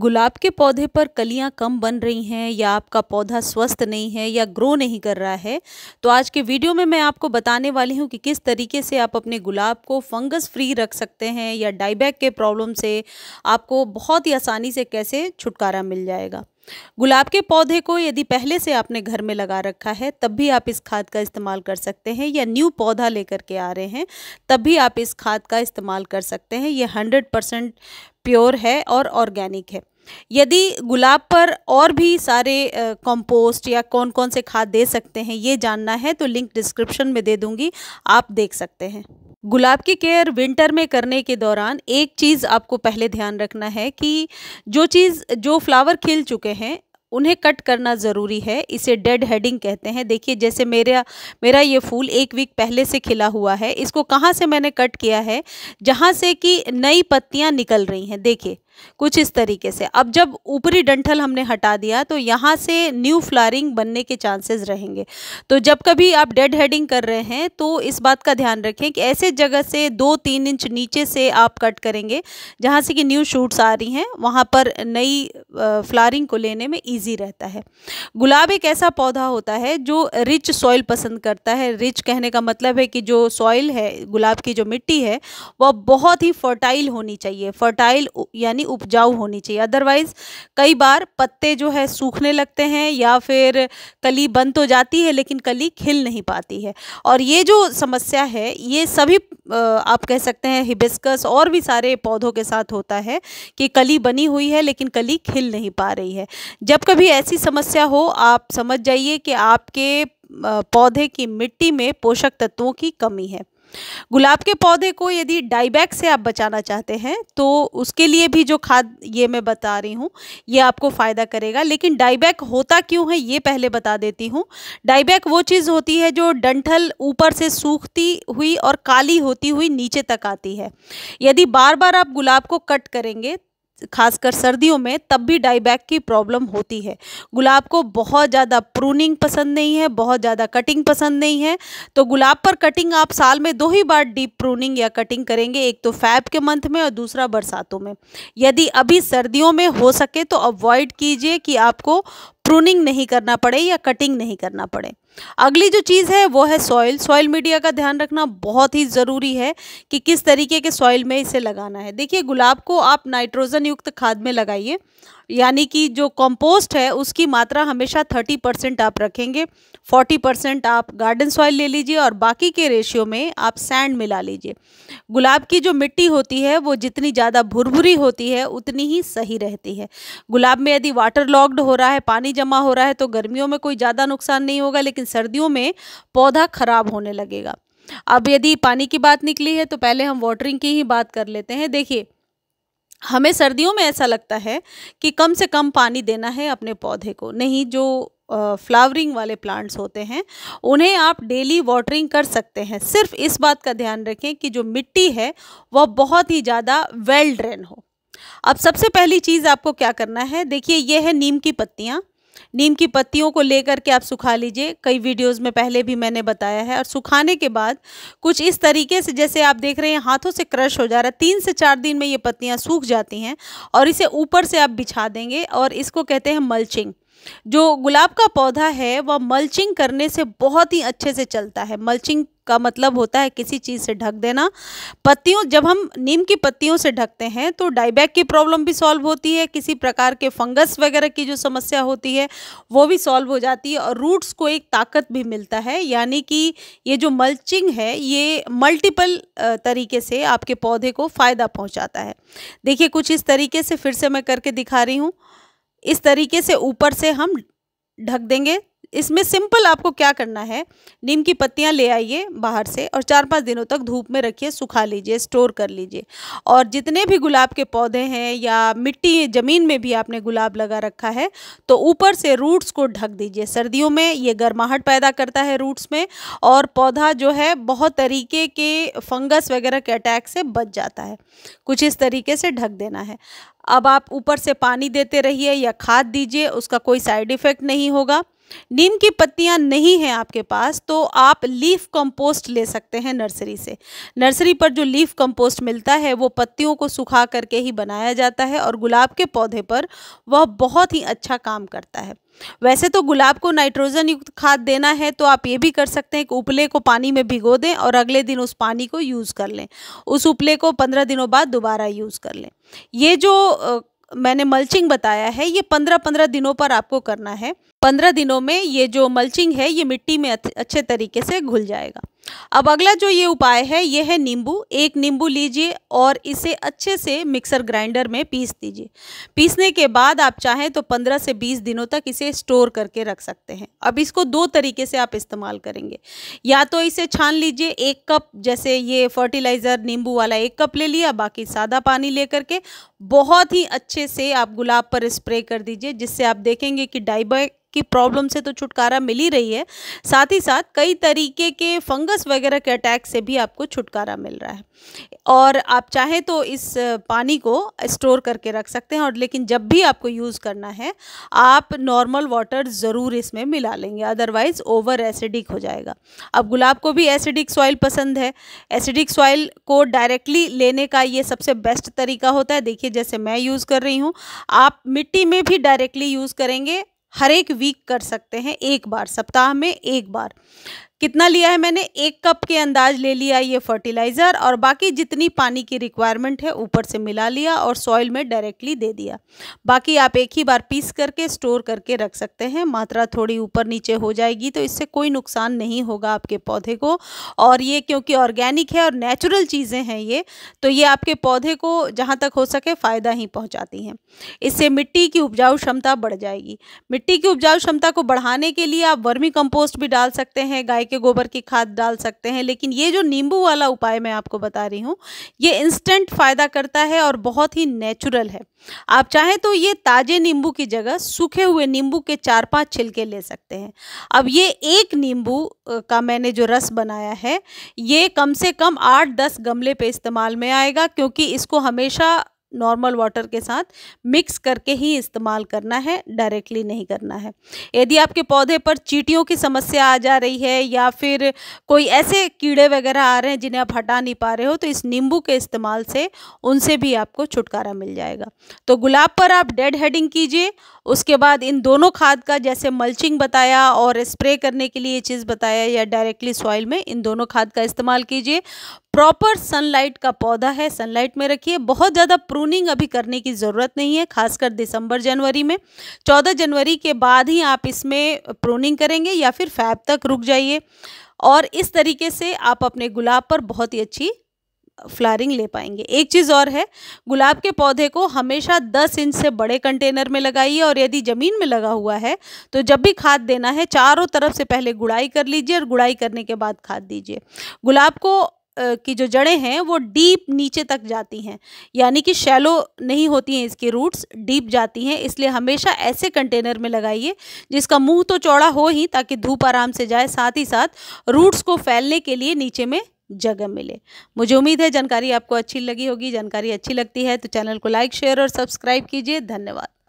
गुलाब के पौधे पर कलियां कम बन रही हैं या आपका पौधा स्वस्थ नहीं है या ग्रो नहीं कर रहा है तो आज के वीडियो में मैं आपको बताने वाली हूं कि किस तरीके से आप अपने गुलाब को फंगस फ्री रख सकते हैं या डाईबैक के प्रॉब्लम से आपको बहुत ही आसानी से कैसे छुटकारा मिल जाएगा गुलाब के पौधे को यदि पहले से आपने घर में लगा रखा है तब भी आप इस खाद का इस्तेमाल कर सकते हैं या न्यू पौधा लेकर के आ रहे हैं तब भी आप इस खाद का इस्तेमाल कर सकते हैं ये हंड्रेड परसेंट प्योर है और ऑर्गेनिक है यदि गुलाब पर और भी सारे कंपोस्ट या कौन कौन से खाद दे सकते हैं ये जानना है तो लिंक डिस्क्रिप्शन में दे दूँगी आप देख सकते हैं गुलाब की केयर विंटर में करने के दौरान एक चीज़ आपको पहले ध्यान रखना है कि जो चीज़ जो फ्लावर खिल चुके हैं उन्हें कट करना ज़रूरी है इसे डेड हेडिंग कहते हैं देखिए जैसे मेरा मेरा ये फूल एक वीक पहले से खिला हुआ है इसको कहाँ से मैंने कट किया है जहाँ से कि नई पत्तियाँ निकल रही हैं देखिए कुछ इस तरीके से अब जब ऊपरी डंठल हमने हटा दिया तो यहाँ से न्यू फ्लारिंग बनने के चांसेस रहेंगे तो जब कभी आप डेड हेडिंग कर रहे हैं तो इस बात का ध्यान रखें कि ऐसे जगह से दो तीन इंच नीचे से आप कट करेंगे जहाँ से कि न्यू शूट्स आ रही हैं वहाँ पर नई फ्लारिंग को लेने में ईजी रहता है गुलाब एक ऐसा पौधा होता है जो रिच सॉइल पसंद करता है रिच कहने का मतलब है कि जो सॉइल है गुलाब की जो मिट्टी है वह बहुत ही फर्टाइल होनी चाहिए फर्टाइल यानी यानी उपजाऊ होनी चाहिए अदरवाइज़ कई बार पत्ते जो है सूखने लगते हैं या फिर कली बंद तो जाती है लेकिन कली खिल नहीं पाती है और ये जो समस्या है ये सभी आप कह सकते हैं हिबिस्कस और भी सारे पौधों के साथ होता है कि कली बनी हुई है लेकिन कली खिल नहीं पा रही है जब कभी ऐसी समस्या हो आप समझ जाइए कि आपके पौधे की मिट्टी में पोषक तत्वों की कमी है गुलाब के पौधे को यदि डाईबैक से आप बचाना चाहते हैं तो उसके लिए भी जो खाद ये मैं बता रही हूँ ये आपको फ़ायदा करेगा लेकिन डाईबैक होता क्यों है ये पहले बता देती हूँ डाईबैक वो चीज़ होती है जो डंठल ऊपर से सूखती हुई और काली होती हुई नीचे तक आती है यदि बार बार आप गुलाब को कट करेंगे खासकर सर्दियों में तब भी डाईबैक की प्रॉब्लम होती है गुलाब को बहुत ज़्यादा प्रूनिंग पसंद नहीं है बहुत ज़्यादा कटिंग पसंद नहीं है तो गुलाब पर कटिंग आप साल में दो ही बार डीप प्रूनिंग या कटिंग करेंगे एक तो फैब के मंथ में और दूसरा बरसातों में यदि अभी सर्दियों में हो सके तो अवॉइड कीजिए कि आपको प्रूनिंग नहीं करना पड़े या कटिंग नहीं करना पड़े अगली जो चीज़ है वो है सॉइल सॉइल मीडिया का ध्यान रखना बहुत ही ज़रूरी है कि किस तरीके के सॉइल में इसे लगाना है देखिए गुलाब को आप नाइट्रोजन युक्त खाद में लगाइए यानी कि जो कंपोस्ट है उसकी मात्रा हमेशा थर्टी परसेंट आप रखेंगे फोर्टी परसेंट आप गार्डन सॉइल ले लीजिए और बाकी के रेशियो में आप सैंड मिला लीजिए गुलाब की जो मिट्टी होती है वो जितनी ज़्यादा भुरभुरी होती है उतनी ही सही रहती है गुलाब में यदि वाटर लॉक्ड हो रहा है पानी जमा हो रहा है तो गर्मियों में कोई ज़्यादा नुकसान नहीं होगा लेकिन सर्दियों में पौधा ख़राब होने लगेगा अब यदि पानी की बात निकली है तो पहले हम वाटरिंग की ही बात कर लेते हैं देखिए हमें सर्दियों में ऐसा लगता है कि कम से कम पानी देना है अपने पौधे को नहीं जो फ्लावरिंग वाले प्लांट्स होते हैं उन्हें आप डेली वाटरिंग कर सकते हैं सिर्फ इस बात का ध्यान रखें कि जो मिट्टी है वह बहुत ही ज़्यादा वेल ड्रेन हो अब सबसे पहली चीज़ आपको क्या करना है देखिए ये है नीम की पत्तियाँ नीम की पत्तियों को लेकर के आप सुखा लीजिए कई वीडियोस में पहले भी मैंने बताया है और सुखाने के बाद कुछ इस तरीके से जैसे आप देख रहे हैं हाथों से क्रश हो जा रहा है तीन से चार दिन में ये पत्तियां सूख जाती हैं और इसे ऊपर से आप बिछा देंगे और इसको कहते हैं मल्चिंग जो गुलाब का पौधा है वह मल्चिंग करने से बहुत ही अच्छे से चलता है मल्चिंग का मतलब होता है किसी चीज़ से ढक देना पत्तियों जब हम नीम की पत्तियों से ढकते हैं तो डाइबैक की प्रॉब्लम भी सॉल्व होती है किसी प्रकार के फंगस वगैरह की जो समस्या होती है वो भी सॉल्व हो जाती है और रूट्स को एक ताकत भी मिलता है यानी कि ये जो मल्चिंग है ये मल्टीपल तरीके से आपके पौधे को फ़ायदा पहुँचाता है देखिए कुछ इस तरीके से फिर से मैं करके दिखा रही हूँ इस तरीके से ऊपर से हम ढक देंगे इसमें सिंपल आपको क्या करना है नीम की पत्तियां ले आइए बाहर से और चार पांच दिनों तक धूप में रखिए सुखा लीजिए स्टोर कर लीजिए और जितने भी गुलाब के पौधे हैं या मिट्टी ज़मीन में भी आपने गुलाब लगा रखा है तो ऊपर से रूट्स को ढक दीजिए सर्दियों में ये गर्माहट पैदा करता है रूट्स में और पौधा जो है बहुत तरीके के फंगस वगैरह के अटैक से बच जाता है कुछ इस तरीके से ढक देना है अब आप ऊपर से पानी देते रहिए या खाद दीजिए उसका कोई साइड इफ़ेक्ट नहीं होगा नीम की पत्तियाँ नहीं हैं आपके पास तो आप लीफ कंपोस्ट ले सकते हैं नर्सरी से नर्सरी पर जो लीफ कंपोस्ट मिलता है वो पत्तियों को सुखा करके ही बनाया जाता है और गुलाब के पौधे पर वह बहुत ही अच्छा काम करता है वैसे तो गुलाब को नाइट्रोजन युक्त खाद देना है तो आप ये भी कर सकते हैं कि उपले को पानी में भिगो दें और अगले दिन उस पानी को यूज़ कर लें उस उपले को पंद्रह दिनों बाद दोबारा यूज़ कर लें ये जो मैंने मल्चिंग बताया है ये पंद्रह पंद्रह दिनों पर आपको करना है पंद्रह दिनों में ये जो मल्चिंग है ये मिट्टी में अच्छे तरीके से घुल जाएगा अब अगला जो ये उपाय है ये है नींबू एक नींबू लीजिए और इसे अच्छे से मिक्सर ग्राइंडर में पीस दीजिए पीसने के बाद आप चाहें तो पंद्रह से बीस दिनों तक इसे स्टोर करके रख सकते हैं अब इसको दो तरीके से आप इस्तेमाल करेंगे या तो इसे छान लीजिए एक कप जैसे ये फर्टिलाइज़र नींबू वाला एक कप ले लिया बाकी सादा पानी ले करके बहुत ही अच्छे से आप गुलाब पर स्प्रे कर दीजिए जिससे आप देखेंगे कि डाइबैक की प्रॉब्लम से तो छुटकारा मिल ही रही है साथ ही साथ कई तरीके के फंगस वगैरह के अटैक से भी आपको छुटकारा मिल रहा है और आप चाहें तो इस पानी को स्टोर करके रख सकते हैं और लेकिन जब भी आपको यूज़ करना है आप नॉर्मल वाटर ज़रूर इसमें मिला लेंगे अदरवाइज़ ओवर एसिडिक हो जाएगा अब गुलाब को भी एसिडिक सॉइल पसंद है एसिडिक सॉइल को डायरेक्टली लेने का ये सबसे बेस्ट तरीका होता है देखिए जैसे मैं यूज़ कर रही हूँ आप मिट्टी में भी डायरेक्टली यूज़ करेंगे हर एक वीक कर सकते हैं एक बार सप्ताह में एक बार कितना लिया है मैंने एक कप के अंदाज ले लिया ये फर्टिलाइज़र और बाकी जितनी पानी की रिक्वायरमेंट है ऊपर से मिला लिया और सॉइल में डायरेक्टली दे दिया बाकी आप एक ही बार पीस करके स्टोर करके रख सकते हैं मात्रा थोड़ी ऊपर नीचे हो जाएगी तो इससे कोई नुकसान नहीं होगा आपके पौधे को और ये क्योंकि ऑर्गेनिक है और नेचुरल चीज़ें हैं ये तो ये आपके पौधे को जहाँ तक हो सके फ़ायदा ही पहुँचाती हैं इससे मिट्टी की उपजाऊ क्षमता बढ़ जाएगी मिट्टी की उपजाऊ क्षमता को बढ़ाने के लिए आप वर्मी कम्पोस्ट भी डाल सकते हैं गाय के गोबर की खाद डाल सकते हैं लेकिन ये जो नींबू वाला उपाय मैं आपको बता रही हूँ ये इंस्टेंट फ़ायदा करता है और बहुत ही नेचुरल है आप चाहें तो ये ताज़े नींबू की जगह सूखे हुए नींबू के चार पांच छिलके ले सकते हैं अब ये एक नींबू का मैंने जो रस बनाया है ये कम से कम आठ दस गमले पे इस्तेमाल में आएगा क्योंकि इसको हमेशा नॉर्मल वाटर के साथ मिक्स करके ही इस्तेमाल करना है डायरेक्टली नहीं करना है यदि आपके पौधे पर चीटियों की समस्या आ जा रही है या फिर कोई ऐसे कीड़े वगैरह आ रहे हैं जिन्हें आप हटा नहीं पा रहे हो तो इस नींबू के इस्तेमाल से उनसे भी आपको छुटकारा मिल जाएगा तो गुलाब पर आप डेड हेडिंग कीजिए उसके बाद इन दोनों खाद का जैसे मल्चिंग बताया और स्प्रे करने के लिए ये चीज़ बताया या डायरेक्टली सॉइल में इन दोनों खाद का इस्तेमाल कीजिए प्रॉपर सनलाइट का पौधा है सनलाइट में रखिए बहुत ज़्यादा प्रूनिंग अभी करने की ज़रूरत नहीं है खासकर दिसंबर जनवरी में 14 जनवरी के बाद ही आप इसमें प्रूनिंग करेंगे या फिर फैब तक रुक जाइए और इस तरीके से आप अपने गुलाब पर बहुत ही अच्छी फ्लारिंग ले पाएंगे एक चीज़ और है गुलाब के पौधे को हमेशा 10 इंच से बड़े कंटेनर में लगाइए और यदि ज़मीन में लगा हुआ है तो जब भी खाद देना है चारों तरफ से पहले गुड़ाई कर लीजिए और गुड़ाई करने के बाद खाद दीजिए गुलाब को की जो जड़ें हैं वो डीप नीचे तक जाती हैं यानी कि शैलो नहीं होती हैं इसकी रूट्स डीप जाती हैं इसलिए हमेशा ऐसे कंटेनर में लगाइए जिसका मुंह तो चौड़ा हो ही ताकि धूप आराम से जाए साथ ही साथ रूट्स को फैलने के लिए नीचे में जगह मिले मुझे उम्मीद है जानकारी आपको अच्छी लगी होगी जानकारी अच्छी लगती है तो चैनल को लाइक शेयर और सब्सक्राइब कीजिए धन्यवाद